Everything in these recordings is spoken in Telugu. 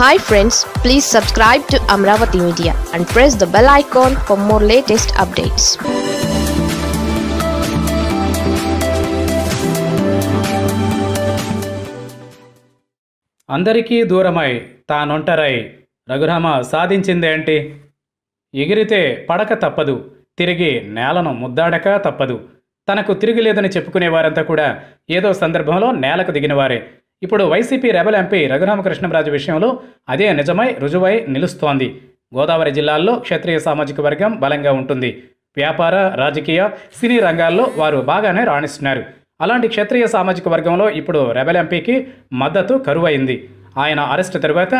hi friends please subscribe to Amaravati media and press the bell icon for more latest updates అందరికీ దూరమై తానొంటరై రఘురామ సాధించిందేంటి ఎగిరితే పడక తప్పదు తిరిగి నేలను ముద్దాడక తప్పదు తనకు తిరిగి లేదని చెప్పుకునేవారంతా కూడా ఏదో సందర్భంలో నేలకు దిగినవారే ఇప్పుడు వైసీపీ రెబల్ ఎంపీ రఘురామకృష్ణంరాజు విషయంలో అదే నిజమై రుజువై నిలుస్తోంది గోదావరి జిల్లాల్లో క్షత్రియ సామాజిక వర్గం బలంగా ఉంటుంది వ్యాపార రాజకీయ సినీ రంగాల్లో వారు బాగానే రాణిస్తున్నారు అలాంటి క్షత్రియ సామాజిక వర్గంలో ఇప్పుడు రెబల్ ఎంపీకి మద్దతు కరువైంది ఆయన అరెస్ట్ తరువాత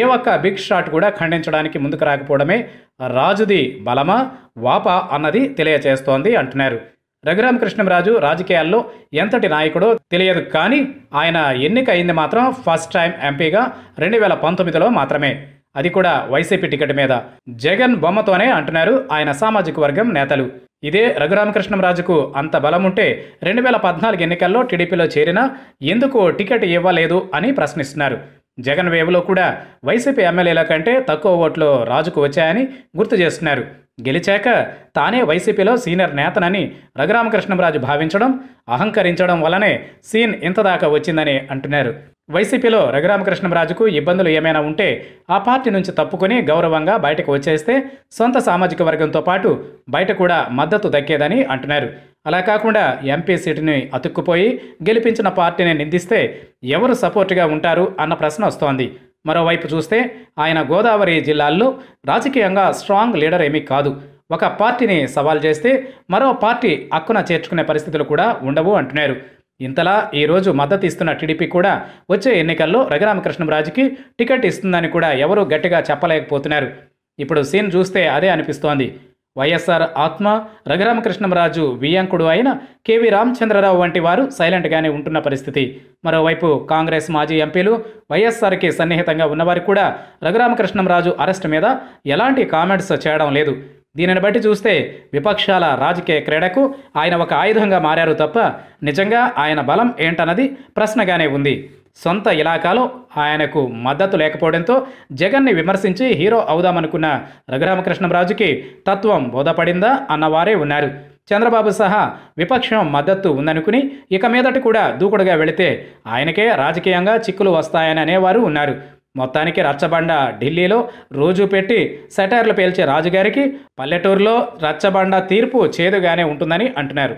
ఏ ఒక్క బిగ్ షాట్ కూడా ఖండించడానికి ముందుకు రాకపోవడమే రాజుది బలమా వాపా అన్నది తెలియచేస్తోంది అంటున్నారు రఘురామకృష్ణం రాజు రాజకీయాల్లో ఎంతటి నాయకుడో తెలియదు కానీ ఆయన ఎన్నిక అయింది మాత్రం ఫస్ట్ టైం ఎంపీగా రెండు వేల పంతొమ్మిదిలో మాత్రమే అది కూడా వైసీపీ టికెట్ మీద జగన్ బొమ్మతోనే అంటున్నారు ఆయన సామాజిక వర్గం నేతలు ఇదే రఘురామకృష్ణంరాజుకు అంత బలం ఉంటే రెండు వేల పద్నాలుగు ఎన్నికల్లో టీడీపీలో చేరినా ఎందుకు టికెట్ ఇవ్వలేదు అని ప్రశ్నిస్తున్నారు జగన్ వేవ్లో కూడా వైసీపీ ఎమ్మెల్యేల కంటే తక్కువ ఓట్లు రాజుకు వచ్చాయని గుర్తు చేస్తున్నారు గెలిచాక తానే వైసీపీలో సీనియర్ నేతనని రఘురామకృష్ణంరాజు భావించడం అహంకరించడం వలనే సీన్ ఇంతదాకా వచ్చిందని అంటున్నారు వైసీపీలో రఘురామకృష్ణంరాజుకు ఇబ్బందులు ఏమైనా ఉంటే ఆ పార్టీ నుంచి తప్పుకొని గౌరవంగా బయటకు వచ్చేస్తే సొంత సామాజిక వర్గంతో పాటు బయట కూడా మద్దతు దక్కేదని అంటున్నారు అలా కాకుండా ఎంపీ సీటుని అతుక్కుపోయి గెలిపించిన పార్టీని నిందిస్తే ఎవరు సపోర్టుగా ఉంటారు అన్న ప్రశ్న వస్తోంది మరోవైపు చూస్తే ఆయన గోదావరి జిల్లాల్లో రాజకీయంగా స్ట్రాంగ్ లీడర్ ఏమీ కాదు ఒక పార్టీని సవాల్ చేస్తే మరో పార్టీ అక్కున చేర్చుకునే పరిస్థితులు కూడా ఉండవు అంటున్నారు ఇంతలా ఈరోజు మద్దతు ఇస్తున్న టీడీపీ కూడా వచ్చే ఎన్నికల్లో రఘురామకృష్ణరాజుకి టికెట్ ఇస్తుందని కూడా ఎవరూ గట్టిగా చెప్పలేకపోతున్నారు ఇప్పుడు సీన్ చూస్తే అదే అనిపిస్తోంది వైఎస్ఆర్ ఆత్మ రఘురామకృష్ణంరాజు వియాంకుడు అయిన కెవి రామచంద్రరావు వంటి వారు సైలెంట్గానే ఉంటున్న పరిస్థితి మరోవైపు కాంగ్రెస్ మాజీ ఎంపీలు వైఎస్ఆర్కి సన్నిహితంగా ఉన్నవారు కూడా రఘురామకృష్ణంరాజు అరెస్ట్ మీద ఎలాంటి కామెంట్స్ చేయడం లేదు దీనిని బట్టి చూస్తే విపక్షాల రాజకీయ క్రీడకు ఆయన ఒక ఆయుధంగా మారారు తప్ప నిజంగా ఆయన బలం ఏంటన్నది ప్రశ్నగానే ఉంది సొంత ఇలాకాలో ఆయనకు మద్దతు లేకపోవడంతో జగన్ని విమర్శించి హీరో అవుదామనుకున్న రఘురామకృష్ణరాజుకి తత్వం బోధపడిందా అన్నవారే ఉన్నారు చంద్రబాబు సహా విపక్షం మద్దతు ఉందనుకుని ఇక మీదట కూడా దూకుడుగా వెళితే ఆయనకే రాజకీయంగా చిక్కులు వస్తాయని అనేవారు ఉన్నారు మొత్తానికి రచ్చబండ ఢిల్లీలో రోజు పెట్టి సెటైర్లు పేల్చే రాజుగారికి పల్లెటూరులో రచ్చబండ తీర్పు చేదుగానే ఉంటుందని అంటున్నారు